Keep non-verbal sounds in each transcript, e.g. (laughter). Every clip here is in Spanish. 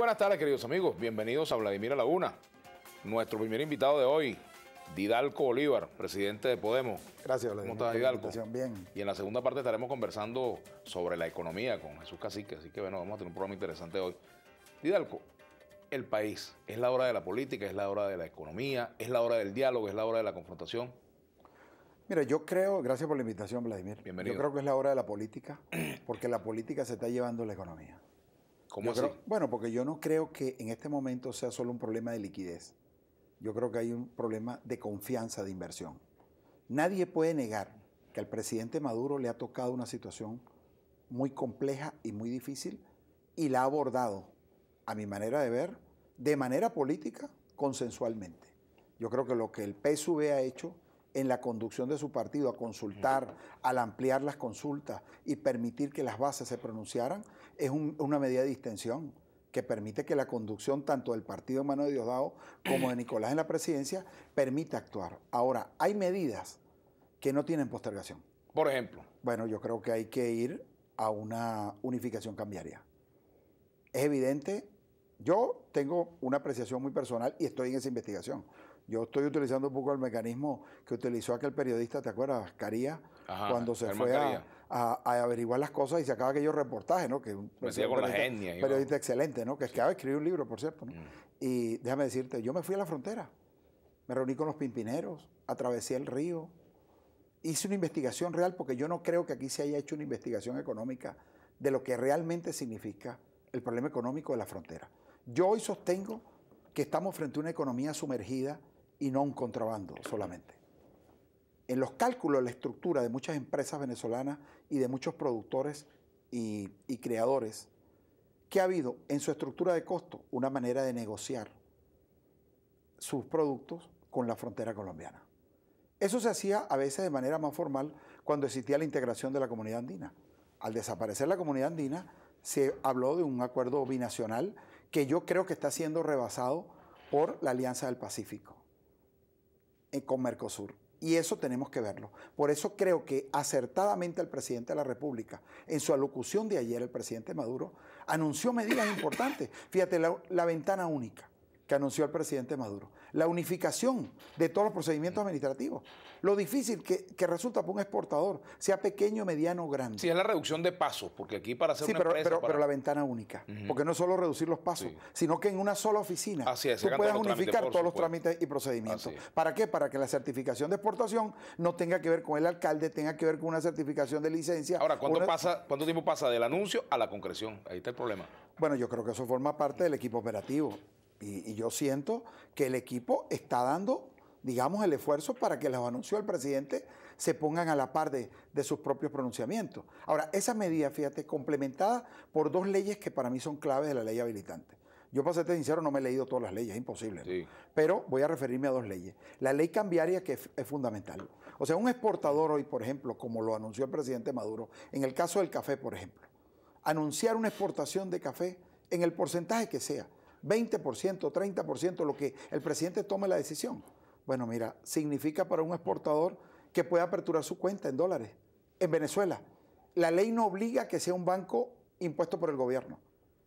buenas tardes, queridos amigos. Bienvenidos a Vladimir a Nuestro primer invitado de hoy, Didalco Bolívar, presidente de Podemos. Gracias, Vladimir. ¿Cómo estás, Didalco? Bien. Y en la segunda parte estaremos conversando sobre la economía con Jesús Cacique. Así que, bueno, vamos a tener un programa interesante hoy. Didalco, el país. Es la hora de la política, es la hora de la economía, es la hora del diálogo, es la hora de la confrontación. Mira, yo creo, gracias por la invitación, Vladimir. Bienvenido. Yo creo que es la hora de la política, porque la política se está llevando la economía bueno, porque yo no creo que en este momento sea solo un problema de liquidez. Yo creo que hay un problema de confianza de inversión. Nadie puede negar que al presidente Maduro le ha tocado una situación muy compleja y muy difícil y la ha abordado, a mi manera de ver, de manera política, consensualmente. Yo creo que lo que el PSUV ha hecho en la conducción de su partido a consultar, al ampliar las consultas y permitir que las bases se pronunciaran, es una medida de distensión que permite que la conducción tanto del partido Mano de Diosdado como de Nicolás en la presidencia permita actuar. Ahora, hay medidas que no tienen postergación. Por ejemplo. Bueno, yo creo que hay que ir a una unificación cambiaria. Es evidente, yo tengo una apreciación muy personal y estoy en esa investigación. Yo estoy utilizando un poco el mecanismo que utilizó aquel periodista, ¿te acuerdas? Caría, cuando se fue a, averiguar las cosas y se acaba aquellos reportaje, ¿no? Que un Periodista excelente, ¿no? Que acaba de escribir un libro, por cierto, mm. Y déjame decirte, yo me fui a la frontera, me reuní con los pimpineros, atravesé el río, hice una investigación real, porque yo no creo que aquí se haya hecho una investigación económica de lo que realmente significa el problema económico de la frontera. Yo hoy sostengo que estamos frente a una economía sumergida y no un contrabando solamente. En los cálculos, la estructura de muchas empresas venezolanas y de muchos productores y, y creadores, que ha habido en su estructura de costo una manera de negociar sus productos con la frontera colombiana. Eso se hacía a veces de manera más formal cuando existía la integración de la comunidad andina. Al desaparecer la comunidad andina, se habló de un acuerdo binacional que yo creo que está siendo rebasado por la Alianza del Pacífico. Eh, con Mercosur. Y eso tenemos que verlo. Por eso creo que acertadamente el presidente de la República, en su alocución de ayer, el presidente Maduro, anunció medidas importantes. Fíjate, la, la ventana única que anunció el presidente Maduro. La unificación de todos los procedimientos administrativos. Lo difícil que, resulta para un exportador, sea pequeño, mediano o grande. Sí, es la reducción de pasos, porque aquí para hacer una pero, empresa... Pero, pero la ventana única, porque no es solo reducir los pasos, sino que en una sola oficina Así tú puedas unificar todos los trámites y procedimientos. ¿Para qué? Para que la certificación de exportación no tenga que ver con el alcalde, tenga que ver con una certificación de licencia. Ahora, ¿cuánto, pasa, ¿cuánto tiempo pasa del anuncio a la concreción? Ahí está el problema. Bueno, yo creo que eso forma parte del equipo operativo. Y, yo siento que el equipo está dando, digamos, el esfuerzo para que los anuncios del presidente se pongan a la par de, sus propios pronunciamientos. Ahora, esa medida, fíjate, complementada por dos leyes que para mí son claves de la ley habilitante. Yo, para ser sincero, no me he leído todas las leyes, es imposible. Pero voy a referirme a dos leyes. La ley cambiaria, que es, fundamental. O sea, un exportador hoy, por ejemplo, como lo anunció el presidente Maduro, en el caso del café, por ejemplo, anunciar una exportación de café en el porcentaje que sea, 20%, 30%, lo que el presidente tome la decisión. Bueno, mira, significa para un exportador que pueda aperturar su cuenta en dólares en Venezuela. La ley no obliga a que sea un banco impuesto por el gobierno.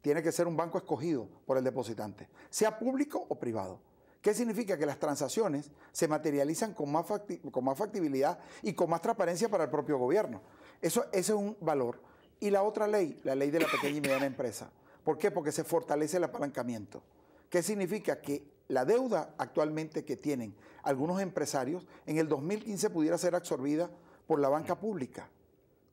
Tiene que ser un banco escogido por el depositante, sea público o privado. ¿Qué significa? Que las transacciones se materializan con más, con más factibilidad y con más transparencia para el propio gobierno. Eso, ese es un valor. Y la otra ley, la ley de la pequeña y mediana empresa. ¿Por qué? Porque se fortalece el apalancamiento. ¿Qué significa? Que la deuda actualmente que tienen algunos empresarios en el 2015 pudiera ser absorbida por la banca pública,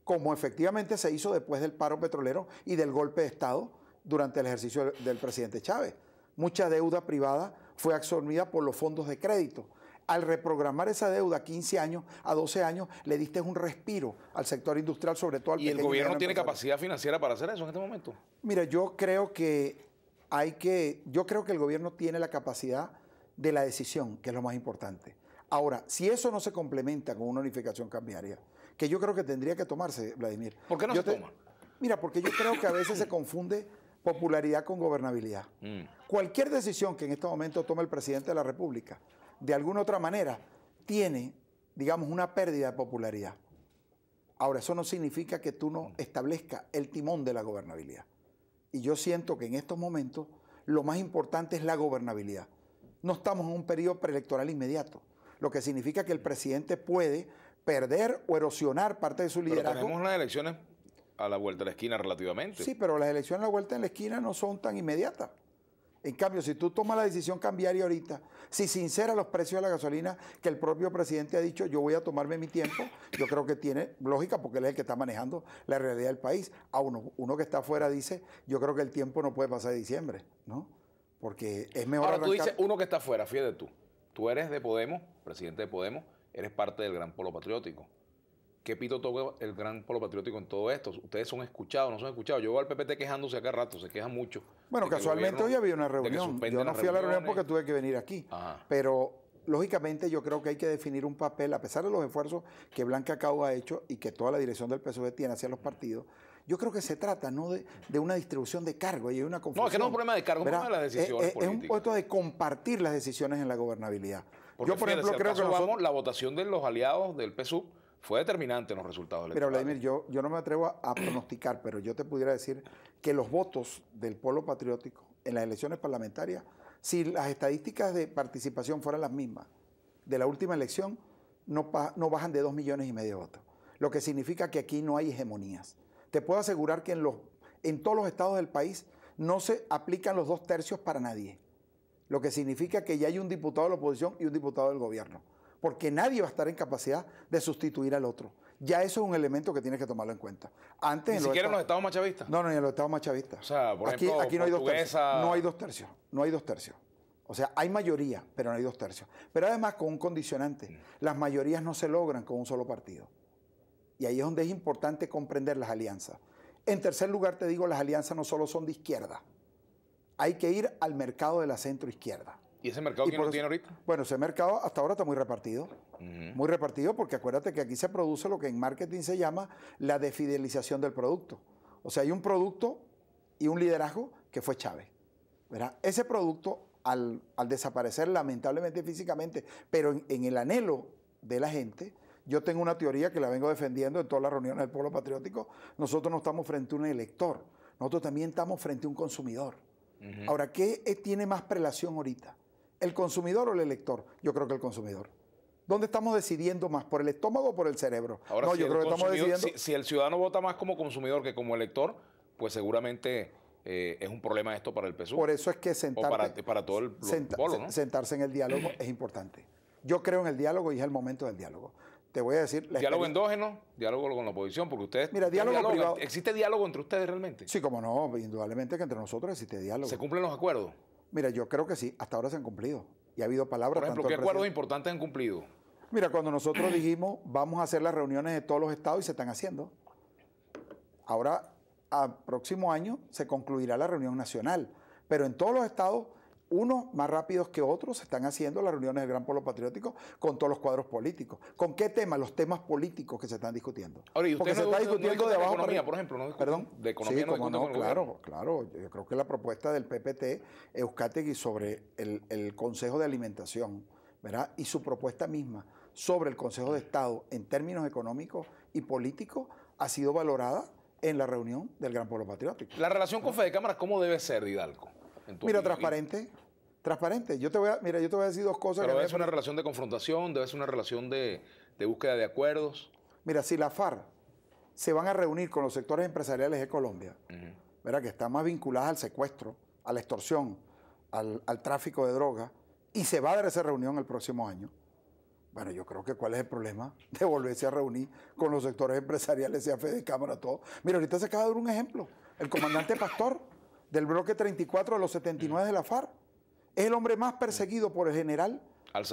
como efectivamente se hizo después del paro petrolero y del golpe de Estado durante el ejercicio del presidente Chávez. Mucha deuda privada fue absorbida por los fondos de crédito al reprogramar esa deuda a 15 años, a 12 años, le diste un respiro al sector industrial, sobre todo al ¿Y el gobierno tiene capacidad financiera para hacer eso en este momento? Mira, yo creo que hay que, yo creo que el gobierno tiene la capacidad de la decisión, que es lo más importante. Ahora, si eso no se complementa con una unificación cambiaria, que yo creo que tendría que tomarse, Vladimir. ¿Por qué no se toma? Mira, porque yo creo que a veces se confunde popularidad con gobernabilidad. Mm. Cualquier decisión que en este momento tome el presidente de la República de alguna otra manera, tiene, digamos, una pérdida de popularidad. Ahora, eso no significa que tú no establezcas el timón de la gobernabilidad. Y yo siento que en estos momentos lo más importante es la gobernabilidad. No estamos en un periodo preelectoral inmediato, lo que significa que el presidente puede perder o erosionar parte de su liderazgo. Pero tenemos las elecciones a la vuelta de la esquina relativamente. Sí, pero las elecciones a la vuelta de la esquina no son tan inmediatas. En cambio, si tú tomas la decisión cambiaria ahorita, si sincera los precios de la gasolina, que el propio presidente ha dicho, yo voy a tomarme mi tiempo, yo creo que tiene lógica porque él es el que está manejando la realidad del país. A ah, uno, uno que está afuera dice, yo creo que el tiempo no puede pasar de diciembre, ¿no? Porque es mejor... Ahora tú dices, uno que está afuera, fíjate tú, tú eres de Podemos, presidente de Podemos, eres parte del gran polo patriótico. ¿Qué pito toca el gran polo patriótico en todo esto? Ustedes son escuchados, no son escuchados. Yo veo al PPT quejándose acá rato, se queja mucho. Bueno, casualmente hoy había una reunión. Yo no fui a la reunión porque tuve que venir aquí. Pero lógicamente yo creo que hay que definir un papel, a pesar de los esfuerzos que Blanca Cabo ha hecho y que toda la dirección del PSOE tiene hacia los partidos, yo creo que se trata no de, una distribución de cargos y una confusión. No, es que no es un problema de cargos, es un problema de las decisiones. Eh, eh, es, un puesto de compartir las decisiones en la gobernabilidad. yo, por ejemplo, creo que la votación de los aliados del PSUV fue determinante en los resultados electorales. Pero Vladimir, yo, yo no me atrevo a, pronosticar, pero yo te pudiera decir que los votos del pueblo patriótico en las elecciones parlamentarias, si las estadísticas de participación fueran las mismas de la última elección, no, no bajan de dos millones y medio de votos. Lo que significa que aquí no hay hegemonías. Te puedo asegurar que en, los, en todos los estados del país no se aplican los dos tercios para nadie. Lo que significa que ya hay un diputado de la oposición y un diputado del gobierno porque nadie va a estar en capacidad de sustituir al otro. Ya eso es un elemento que tienes que tomarlo en cuenta. Antes, ni siquiera en los estados machavistas. No, no, ni en los estados machavistas. O sea, por aquí, no hay, dos tercios, no hay dos tercios. No hay O sea, hay mayoría, pero no hay dos tercios. Pero además con un condicionante. Las mayorías no se logran con un solo partido. Y ahí es donde es importante comprender las alianzas. En tercer lugar, te digo, las alianzas no solo son de izquierda. Hay que ir al mercado de la centro izquierda. ¿Y ese mercado quién lo tiene ahorita? Bueno, ese mercado hasta ahora está muy repartido. Muy repartido porque acuérdate que aquí se produce lo que en marketing se llama la defidelización del producto. O sea, hay un producto y un liderazgo que fue Chávez. Ese producto, al, desaparecer lamentablemente físicamente, pero en, el anhelo de la gente, yo tengo una teoría que la vengo defendiendo en todas las reuniones del pueblo patriótico, nosotros no estamos frente a un elector, nosotros también estamos frente a un consumidor. Ahora, ¿qué eh, tiene más prelación ahorita? ¿El consumidor o el elector? Yo creo que el consumidor. ¿Dónde estamos decidiendo más? ¿Por el estómago o por el cerebro? Ahora, no, si yo creo que estamos decidiendo. Si, el ciudadano vota más como consumidor que como elector, pues seguramente eh, es un problema esto para el PSU. Por eso es que sentarse. Para, todo el Sentarse en el diálogo es importante. Yo creo en el diálogo y es el momento del diálogo. Te voy a decir. diálogo endógeno, diálogo con la oposición, porque ustedes. Mira, diálogo, ¿Existe diálogo entre ustedes realmente? Sí, como no, indudablemente que entre nosotros existe diálogo. ¿Se cumplen los acuerdos? Mira, yo creo que sí, hasta ahora se han cumplido. Y ha habido palabras. Por ejemplo, ¿qué acuerdos importantes han cumplido? Mira, cuando nosotros (clears throat) dijimos vamos a hacer las reuniones de todos los estados y se están haciendo. Ahora, a próximo año, se concluirá la reunión nacional. Pero en todos los estados unos más rápidos que otros, están haciendo las reuniones del Gran Polo Patriótico con todos los cuadros políticos. ¿Con qué tema? Los temas políticos que se están discutiendo. se está discutiendo de abajo. economía, por ejemplo, Perdón. De economía. Sí, no, claro, claro. Yo creo que la propuesta del PPT Euskategui sobre el, Consejo de Alimentación, ¿verdad? Y su propuesta misma sobre el Consejo de Estado en términos económicos y políticos ha sido valorada en la reunión del Gran Polo Patriótico. La relación con Fede Cámara, ¿cómo debe ser, Hidalgo? Mira, transparente, transparente. Yo te voy a, mira, yo te voy a decir dos cosas. debe ser una relación de confrontación, debe ser una relación de, búsqueda de acuerdos. Mira, si la FARC se van a reunir con los sectores empresariales de Colombia, que están más vinculada al secuestro, a la extorsión, al, tráfico de drogas, y se va a dar esa reunión el próximo año. Bueno, yo creo que cuál es el problema de volverse a reunir con los sectores empresariales, sea Fede Cámara, todo. Mira, ahorita se acaba de dar un ejemplo. El comandante Pastor del bloque 34 de los 79 de la FARC es el hombre más perseguido por el general.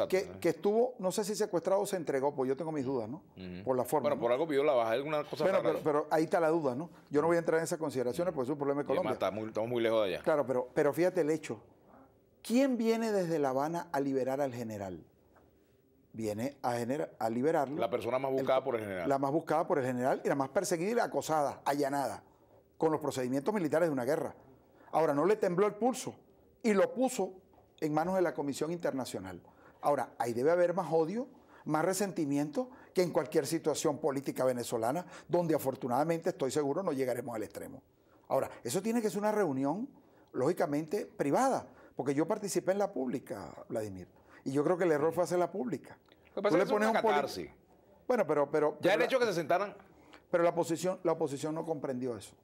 que, estuvo, no sé si secuestrado o se entregó, pues yo tengo mis dudas, ¿no? Por la forma. Bueno, por algo pidió la baja, alguna cosa pero, ahí está la duda, ¿no? Yo no voy a entrar en esas consideraciones porque es un problema de Colombia. estamos muy lejos de allá. Claro, pero, pero fíjate el hecho. ¿Quién viene desde La Habana a liberar al general? Viene a, a liberarlo. La persona más buscada por el general. La más buscada por el general y la más perseguida y acosada, allanada, con los procedimientos militares de una guerra. Ahora, no le tembló el pulso y lo puso en manos de la Comisión Internacional. Ahora, ahí debe haber más odio, más resentimiento que en cualquier situación política venezolana, donde afortunadamente estoy seguro no llegaremos al extremo. Ahora, eso tiene que ser una reunión, lógicamente, privada, porque yo participé en la pública, Vladimir, y yo creo que el error fue hacer la pública. le pones un Bueno, pero, pero... Ya el hecho que se sentaran... Pero la la oposición no comprendió eso.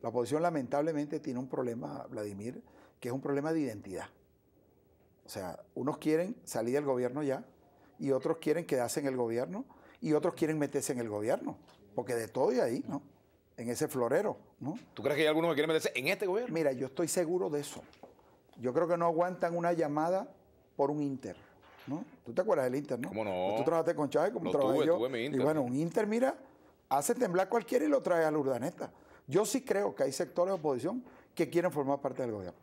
La oposición lamentablemente tiene un problema, Vladimir, que es un problema de identidad. O sea, unos quieren salir del gobierno ya y otros quieren quedarse en el gobierno y otros quieren meterse en el gobierno, porque de todo y ahí, ¿no? En ese florero, ¿no? ¿Tú crees que hay algunos que quieren meterse en este gobierno? Mira, yo estoy seguro de eso. Yo creo que no aguantan una llamada por un Inter, ¿no? ¿Tú te acuerdas del Inter, no? ¿Cómo no? Tú trabajaste con Chávez como trabajé yo. Y bueno, un Inter, mira, hace temblar cualquiera y lo trae a la urdaneta. Yo sí creo que hay sectores de oposición que quieren formar parte del gobierno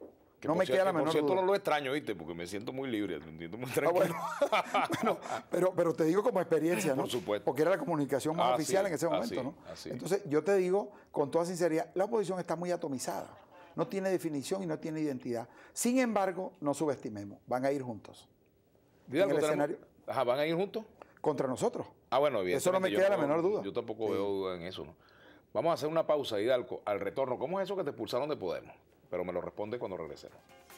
no me queda la menor por cierto, no lo extraño, ¿viste? Porque me siento muy libre, me siento muy ah, tranquilo. (laughs) pero, pero te digo como experiencia, ¿no? Por supuesto. Porque era la comunicación más ah, oficial en ese ah, momento, ¿no? Entonces, yo te digo con toda sinceridad, la oposición está muy atomizada. No tiene definición y no tiene identidad. Sin embargo, no subestimemos. Van a ir juntos. ¿Van a ir juntos? Contra nosotros. Ah, bueno, bien. Eso no me queda la menor duda. Yo tampoco veo duda en eso, Vamos a hacer una pausa, Hidalgo, al retorno. ¿Cómo es eso que te expulsaron de Podemos? pero me lo responde cuando regresemos.